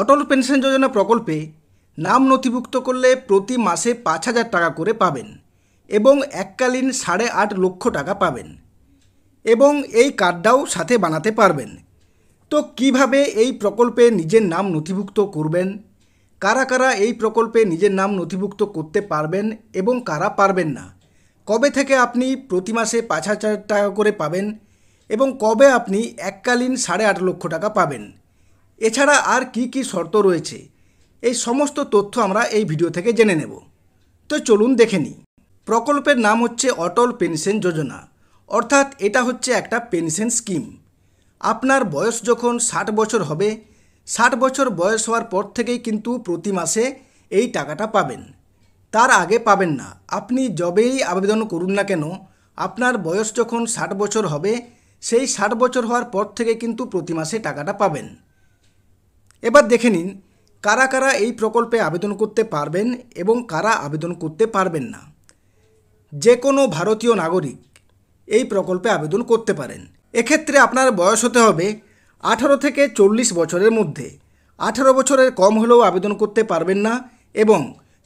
অটল pension যোজনা প্রকল্পে নাম নথিভুক্ত করলে প্রতি মাসে পাঁচ হাজার টাকা করে পাবেন এবং এককালীন সাড়ে আট লক্ষ টাকা পাবেন এবং এই কার্ডটাও সাথে বানাতে পারবেন তো কিভাবে এই প্রকল্পে নিজের নাম নথিভুক্ত করবেন কারা কারা এই প্রকল্পে নিজের নাম নথিভুক্ত করতে পারবেন এবং কারা পারবেন না কবে থেকে আপনি প্রতি মাসে পাঁচ হাজার টাকা করে পাবেন এবং কবে আপনি এককালীন সাড়ে আট লক্ষ টাকা পাবেন এছাড়া আর কি কি শর্ত রয়েছে এই সমস্ত তথ্য আমরা এই ভিডিও থেকে জেনে নেব তো চলুন দেখে নিই প্রকল্পের নাম হচ্ছে অটল পেনশন যোজনা অর্থাৎ এটা হচ্ছে একটা পেনশন স্কিম আপনার বয়স যখন ষাট বছর হবে ষাট বছর বয়স হওয়ার পর থেকেই কিন্তু প্রতি মাসে এই টাকাটা পাবেন তার আগে পাবেন না আপনি যবেই আবেদন করুন না কেন আপনার বয়স যখন ষাট বছর হবে সেই ষাট বছর হওয়ার পর থেকে কিন্তু প্রতি মাসে টাকাটা পাবেন এবার দেখে নিন কারা কারা এই প্রকল্পে আবেদন করতে পারবেন এবং কারা আবেদন করতে পারবেন না যে কোনো ভারতীয় নাগরিক এই প্রকল্পে আবেদন করতে পারেন এক্ষেত্রে আপনার বয়স হতে হবে আঠারো থেকে চল্লিশ বছরের মধ্যে আঠারো বছরের কম হলেও আবেদন করতে পারবেন না এবং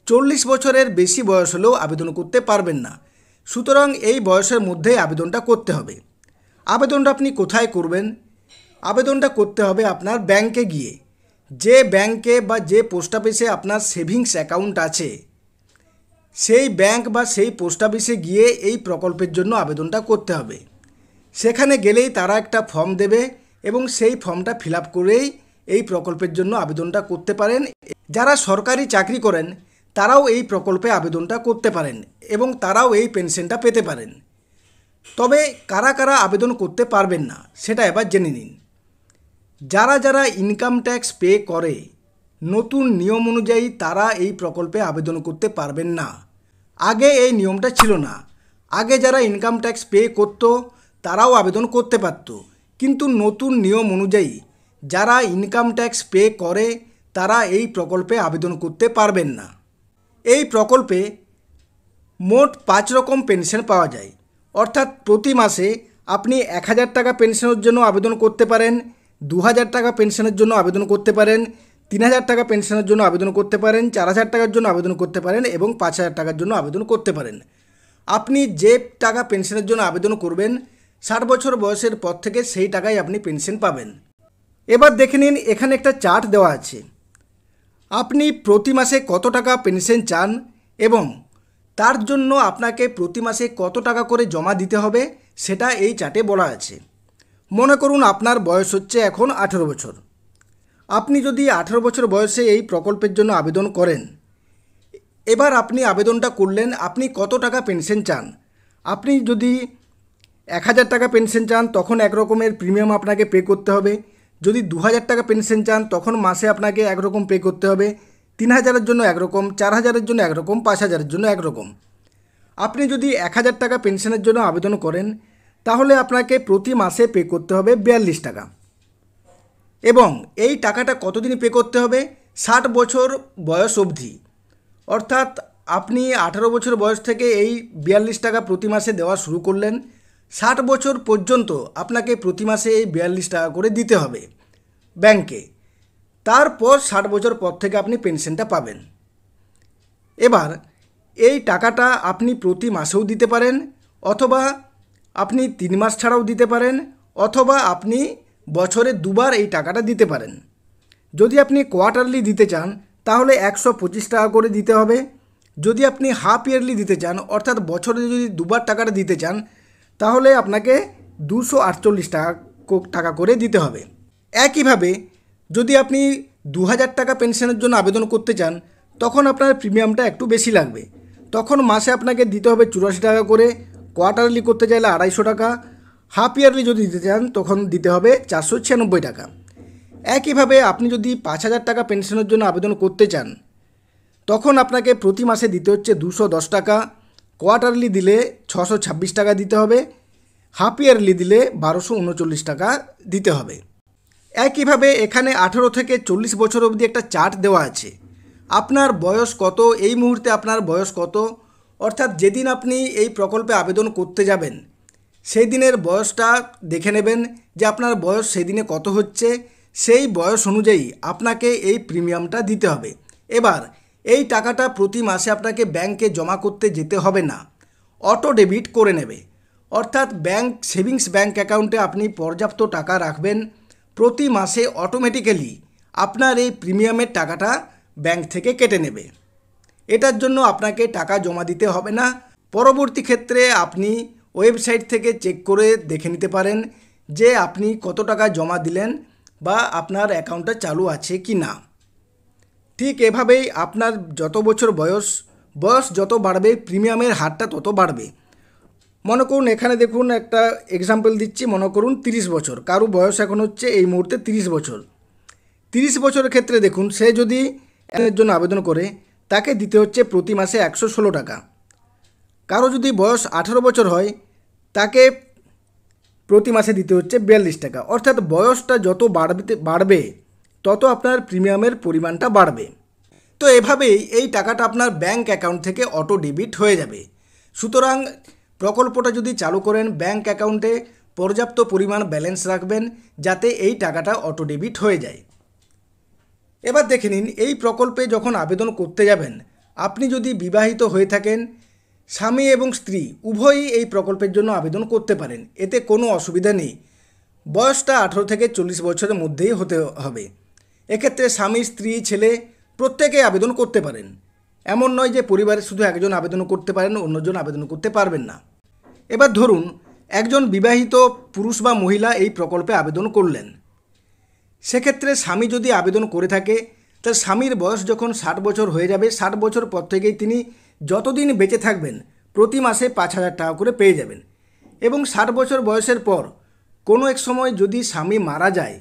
চল্লিশ বছরের বেশি বয়স হলেও আবেদন করতে পারবেন না সুতরাং এই বয়সের মধ্যে আবেদনটা করতে হবে আবেদনটা আপনি কোথায় করবেন আবেদনটা করতে হবে আপনার ব্যাংকে গিয়ে যে ব্যাংকে বা যে পোস্ট অফিসে আপনার সেভিংস অ্যাকাউন্ট আছে সেই ব্যাংক বা সেই পোস্ট অফিসে গিয়ে এই প্রকল্পের জন্য আবেদনটা করতে হবে সেখানে গেলেই তারা একটা ফর্ম দেবে এবং সেই ফর্মটা ফিল করেই এই প্রকল্পের জন্য আবেদনটা করতে পারেন যারা সরকারি চাকরি করেন তারাও এই প্রকল্পে আবেদনটা করতে পারেন এবং তারাও এই পেনশনটা পেতে পারেন তবে কারা কারা আবেদন করতে পারবেন না সেটা এবার জেনে নিন যারা যারা ইনকাম ট্যাক্স পে করে নতুন নিয়ম অনুযায়ী তারা এই প্রকল্পে আবেদন করতে পারবেন না আগে এই নিয়মটা ছিল না আগে যারা ইনকাম ট্যাক্স পে করত তারাও আবেদন করতে পারত কিন্তু নতুন নিয়ম অনুযায়ী যারা ইনকাম ট্যাক্স পে করে তারা এই প্রকল্পে আবেদন করতে পারবেন না এই প্রকল্পে মোট পাঁচ রকম পেনশন পাওয়া যায় অর্থাৎ প্রতি মাসে আপনি এক হাজার টাকা পেনশনের জন্য আবেদন করতে পারেন দু হাজার টাকা পেনশনের জন্য আবেদন করতে পারেন তিন হাজার টাকা পেনশনের জন্য আবেদন করতে পারেন চার হাজার টাকার জন্য আবেদন করতে পারেন এবং পাঁচ হাজার টাকার জন্য আবেদন করতে পারেন আপনি যে টাকা পেনশনের জন্য আবেদন করবেন ষাট বছর বয়সের পর থেকে সেই টাকায় আপনি পেনশন পাবেন এবার দেখে নিন এখানে একটা চার্ট দেওয়া আছে আপনি প্রতি মাসে কত টাকা পেনশন চান এবং তার জন্য আপনাকে প্রতি মাসে কত টাকা করে জমা দিতে হবে সেটা এই চার্টে বলা আছে মনে করুন আপনার বয়স হচ্ছে এখন আঠেরো বছর আপনি যদি আঠেরো বছর বয়সে এই প্রকল্পের জন্য আবেদন করেন এবার আপনি আবেদনটা করলেন আপনি কত টাকা পেনশন চান আপনি যদি এক হাজার টাকা পেনশন চান তখন এক রকমের প্রিমিয়াম আপনাকে পে করতে হবে যদি দু হাজার টাকা পেনশন চান তখন মাসে আপনাকে একরকম পে করতে হবে তিন হাজারের জন্য একরকম চার হাজারের জন্য একরকম পাঁচ হাজারের জন্য একরকম আপনি যদি এক হাজার টাকা পেনশনের জন্য আবেদন করেন তাহলে আপনাকে প্রতি মাসে পে করতে হবে বিয়াল্লিশ টাকা এবং এই টাকাটা কতদিন পে করতে হবে ষাট বছর বয়স অবধি অর্থাৎ আপনি আঠারো বছর বয়স থেকে এই বিয়াল্লিশ টাকা প্রতি মাসে দেওয়া শুরু করলেন ষাট বছর পর্যন্ত আপনাকে প্রতি মাসে এই বিয়াল্লিশ টাকা করে দিতে হবে ব্যাংকে তারপর ষাট বছর পর থেকে আপনি পেনশনটা পাবেন এবার এই টাকাটা আপনি প্রতি মাসেও দিতে পারেন অথবা আপনি তিন মাস ছাড়াও দিতে পারেন অথবা আপনি বছরে দুবার এই টাকাটা দিতে পারেন যদি আপনি কোয়ার্টারলি দিতে চান তাহলে একশো পঁচিশ টাকা করে দিতে হবে যদি আপনি হাফ ইয়ারলি দিতে চান অর্থাৎ বছরে যদি দুবার টাকাটা দিতে চান তাহলে আপনাকে দুশো আটচল্লিশ টাকা টাকা করে দিতে হবে একইভাবে যদি আপনি দু হাজার টাকা পেনশনের জন্য আবেদন করতে চান তখন আপনার প্রিমিয়ামটা একটু বেশি লাগবে তখন মাসে আপনাকে দিতে হবে চুরাশি টাকা করে কোয়ার্টারলি করতে চাইলে আড়াইশো টাকা হাফ ইয়ারলি যদি দিতে চান তখন দিতে হবে চারশো ছিয়ানব্বই টাকা একইভাবে আপনি যদি পাঁচ হাজার টাকা পেনশনের জন্য আবেদন করতে চান তখন আপনাকে প্রতি মাসে দিতে হচ্ছে দুশো দশ টাকা কোয়ার্টারলি দিলে ছশো ছাব্বিশ টাকা দিতে হবে হাফ ইয়ারলি দিলে বারোশো উনচল্লিশ টাকা দিতে হবে একইভাবে এখানে আঠেরো থেকে চল্লিশ বছর অবধি একটা চার্ট দেওয়া আছে আপনার বয়স কত এই মুহূর্তে আপনার বয়স কত অর্থাৎ যেদিন আপনি এই প্রকল্পে আবেদন করতে যাবেন সেই দিনের বয়সটা দেখে নেবেন যে আপনার বয়স সেদিনে কত হচ্ছে সেই বয়স অনুযায়ী আপনাকে এই প্রিমিয়ামটা দিতে হবে এবার এই টাকাটা প্রতি মাসে আপনাকে ব্যাংকে জমা করতে যেতে হবে না অটো ডেবিট করে নেবে অর্থাৎ ব্যাংক সেভিংস ব্যাংক অ্যাকাউন্টে আপনি পর্যাপ্ত টাকা রাখবেন প্রতি মাসে অটোমেটিক্যালি আপনার এই প্রিমিয়ামের টাকাটা ব্যাংক থেকে কেটে নেবে এটার জন্য আপনাকে টাকা জমা দিতে হবে না পরবর্তী ক্ষেত্রে আপনি ওয়েবসাইট থেকে চেক করে দেখে নিতে পারেন যে আপনি কত টাকা জমা দিলেন বা আপনার অ্যাকাউন্টটা চালু আছে কি না ঠিক এভাবেই আপনার যত বছর বয়স বয়স যত বাড়বে প্রিমিয়ামের হারটা তত বাড়বে মনে করুন এখানে দেখুন একটা এক্সাম্পল দিচ্ছি মনে করুন তিরিশ বছর কারো বয়স এখন হচ্ছে এই মুহূর্তে তিরিশ বছর তিরিশ বছরের ক্ষেত্রে দেখুন সে যদি এর জন্য আবেদন করে তাকে দিতে হচ্ছে প্রতি মাসে একশো ষোলো টাকা কারো যদি বয়স আঠেরো বছর হয় তাকে প্রতি মাসে দিতে হচ্ছে বিয়াল্লিশ টাকা অর্থাৎ বয়সটা যত বাড়বে বাড়বে তত আপনার প্রিমিয়ামের পরিমাণটা বাড়বে তো এভাবেই এই টাকাটা আপনার ব্যাংক অ্যাকাউন্ট থেকে অটো ডেবিট হয়ে যাবে সুতরাং প্রকল্পটা যদি চালু করেন ব্যাংক অ্যাকাউন্টে পর্যাপ্ত পরিমাণ ব্যালেন্স রাখবেন যাতে এই টাকাটা অটো ডেবিট হয়ে যায় এবার দেখে নিন এই প্রকল্পে যখন আবেদন করতে যাবেন আপনি যদি বিবাহিত হয়ে থাকেন স্বামী এবং স্ত্রী উভয়ই এই প্রকল্পের জন্য আবেদন করতে পারেন এতে কোনো অসুবিধা নেই বয়সটা আঠেরো থেকে চল্লিশ বছরের মধ্যেই হতে হবে এক্ষেত্রে স্বামী স্ত্রী ছেলে প্রত্যেকে আবেদন করতে পারেন এমন নয় যে পরিবারে শুধু একজন আবেদন করতে পারেন অন্যজন আবেদন করতে পারবেন না এবার ধরুন একজন বিবাহিত পুরুষ বা মহিলা এই প্রকল্পে আবেদন করলেন সেক্ষেত্রে স্বামী যদি আবেদন করে থাকে তার স্বামীর বয়স যখন ষাট বছর হয়ে যাবে ষাট বছর পর থেকেই তিনি যতদিন বেঁচে থাকবেন প্রতি মাসে পাঁচ হাজার টাকা করে পেয়ে যাবেন এবং ষাট বছর বয়সের পর কোনো এক সময় যদি স্বামী মারা যায়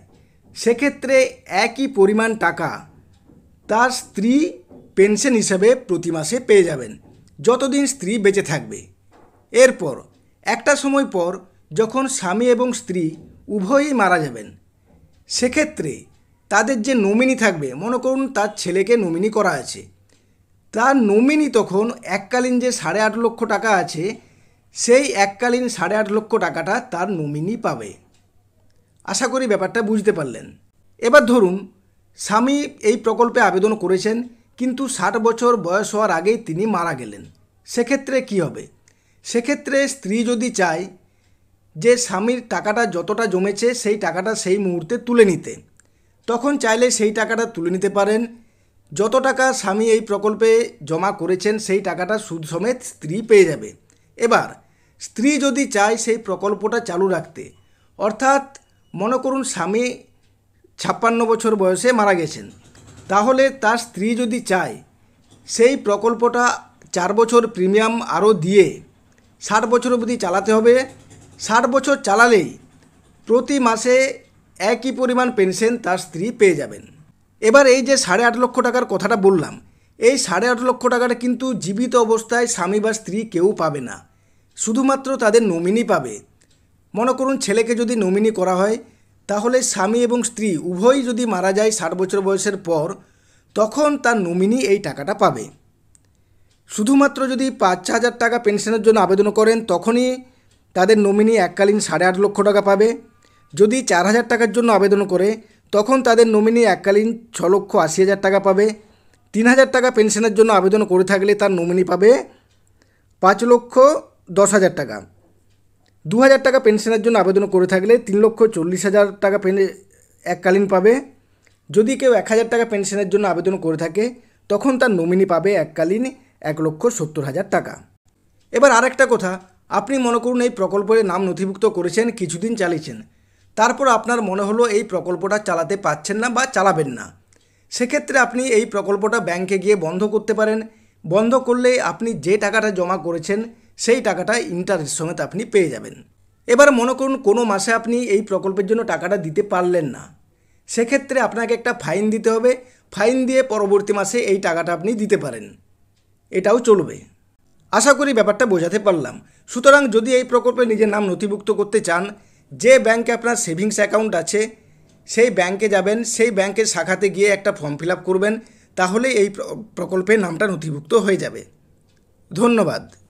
সেক্ষেত্রে একই পরিমাণ টাকা তার স্ত্রী পেনশন হিসাবে প্রতি মাসে পেয়ে যাবেন যতদিন স্ত্রী বেঁচে থাকবে এরপর একটা সময় পর যখন স্বামী এবং স্ত্রী উভয়ই মারা যাবেন সেক্ষেত্রে তাদের যে নমিনি থাকবে মনে করুন তার ছেলেকে নমিনি করা আছে তার নমিনি তখন এককালীন যে সাড়ে আট লক্ষ টাকা আছে সেই এককালীন সাড়ে আট লক্ষ টাকাটা তার নমিনি পাবে আশা করি ব্যাপারটা বুঝতে পারলেন এবার ধরুন স্বামী এই প্রকল্পে আবেদন করেছেন কিন্তু ষাট বছর বয়স হওয়ার আগেই তিনি মারা গেলেন সেক্ষেত্রে কি হবে সেক্ষেত্রে স্ত্রী যদি চায় যে স্বামীর টাকাটা যতটা জমেছে সেই টাকাটা সেই মুহূর্তে তুলে নিতে তখন চাইলে সেই টাকাটা তুলে নিতে পারেন যত টাকা স্বামী এই প্রকল্পে জমা করেছেন সেই টাকাটা সুদ সমেত স্ত্রী পেয়ে যাবে এবার স্ত্রী যদি চায় সেই প্রকল্পটা চালু রাখতে অর্থাৎ মনে করুন স্বামী ছাপ্পান্ন বছর বয়সে মারা গেছেন তাহলে তার স্ত্রী যদি চায় সেই প্রকল্পটা চার বছর প্রিমিয়াম আরও দিয়ে ষাট বছর অবধি চালাতে হবে ষাট বছর চালালেই প্রতি মাসে একই পরিমাণ পেনশন তার স্ত্রী পেয়ে যাবেন এবার এই যে সাড়ে আট লক্ষ টাকার কথাটা বললাম এই সাড়ে আট লক্ষ টাকাটা কিন্তু জীবিত অবস্থায় স্বামী বা স্ত্রী কেউ পাবে না শুধুমাত্র তাদের নমিনি পাবে মনে করুন ছেলেকে যদি নমিনি করা হয় তাহলে স্বামী এবং স্ত্রী উভয়ই যদি মারা যায় ষাট বছর বয়সের পর তখন তার নমিনি এই টাকাটা পাবে শুধুমাত্র যদি পাঁচ হাজার টাকা পেনশনের জন্য আবেদন করেন তখনই তাদের নমিনি এককালীন সাড়ে আট লক্ষ টাকা পাবে যদি চার হাজার টাকার জন্য আবেদন করে তখন তাদের নমিনি এককালীন ছ লক্ষ আশি হাজার টাকা পাবে তিন হাজার টাকা পেনশনের জন্য আবেদন করে থাকলে তার নমিনি পাবে পাঁচ লক্ষ দশ হাজার টাকা দু হাজার টাকা পেনশনের জন্য আবেদন করে থাকলে তিন লক্ষ চল্লিশ হাজার টাকা পেন এককালীন পাবে যদি কেউ এক হাজার টাকা পেনশনের জন্য আবেদন করে থাকে তখন তার নমিনি পাবে এককালীন এক লক্ষ সত্তর হাজার টাকা এবার আরেকটা কথা আপনি মনে করুন এই প্রকল্পের নাম নথিভুক্ত করেছেন কিছুদিন চালিয়েছেন তারপর আপনার মনে হলো এই প্রকল্পটা চালাতে পারছেন না বা চালাবেন না সেক্ষেত্রে আপনি এই প্রকল্পটা ব্যাংকে গিয়ে বন্ধ করতে পারেন বন্ধ করলে আপনি যে টাকাটা জমা করেছেন সেই টাকাটা ইন্টারেস্ট সমেত আপনি পেয়ে যাবেন এবার মনে করুন কোনো মাসে আপনি এই প্রকল্পের জন্য টাকাটা দিতে পারলেন না সেক্ষেত্রে আপনাকে একটা ফাইন দিতে হবে ফাইন দিয়ে পরবর্তী মাসে এই টাকাটা আপনি দিতে পারেন এটাও চলবে আশা করি ব্যাপারটা বোঝাতে পারলাম সুতরাং যদি এই প্রকল্পে নিজের নাম নথিভুক্ত করতে চান যে ব্যাংকে আপনার সেভিংস অ্যাকাউন্ট আছে সেই ব্যাংকে যাবেন সেই ব্যাংকের শাখাতে গিয়ে একটা ফর্ম ফিল করবেন তাহলে এই প্রকল্পে নামটা নথিভুক্ত হয়ে যাবে ধন্যবাদ